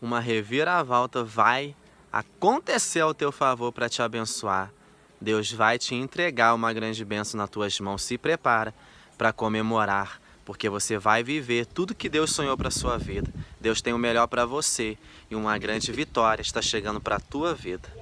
uma reviravolta vai acontecer ao teu favor para te abençoar. Deus vai te entregar uma grande bênção nas tuas mãos. Se prepara para comemorar, porque você vai viver tudo que Deus sonhou para sua vida. Deus tem o melhor para você e uma grande vitória está chegando para a tua vida.